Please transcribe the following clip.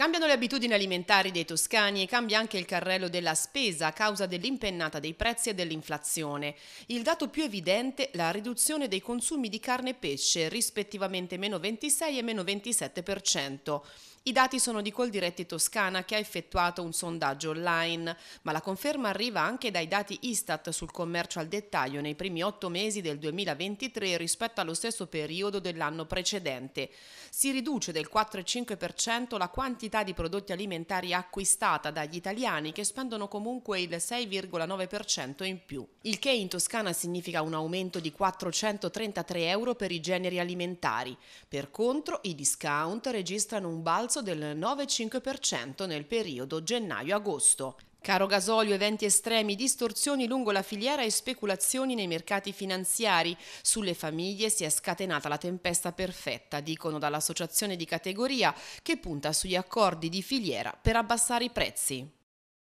Cambiano le abitudini alimentari dei toscani e cambia anche il carrello della spesa a causa dell'impennata dei prezzi e dell'inflazione. Il dato più evidente è la riduzione dei consumi di carne e pesce, rispettivamente meno 26 e meno 27%. I dati sono di Coldiretti Toscana che ha effettuato un sondaggio online, ma la conferma arriva anche dai dati Istat sul commercio al dettaglio nei primi otto mesi del 2023 rispetto allo stesso periodo dell'anno precedente. Si riduce del 4,5% la quantità quantità di prodotti alimentari acquistata dagli italiani che spendono comunque il 6,9% in più, il che in Toscana significa un aumento di 433 euro per i generi alimentari. Per contro, i discount registrano un balzo del 9,5% nel periodo gennaio-agosto. Caro gasolio, eventi estremi, distorsioni lungo la filiera e speculazioni nei mercati finanziari. Sulle famiglie si è scatenata la tempesta perfetta, dicono dall'associazione di categoria, che punta sugli accordi di filiera per abbassare i prezzi.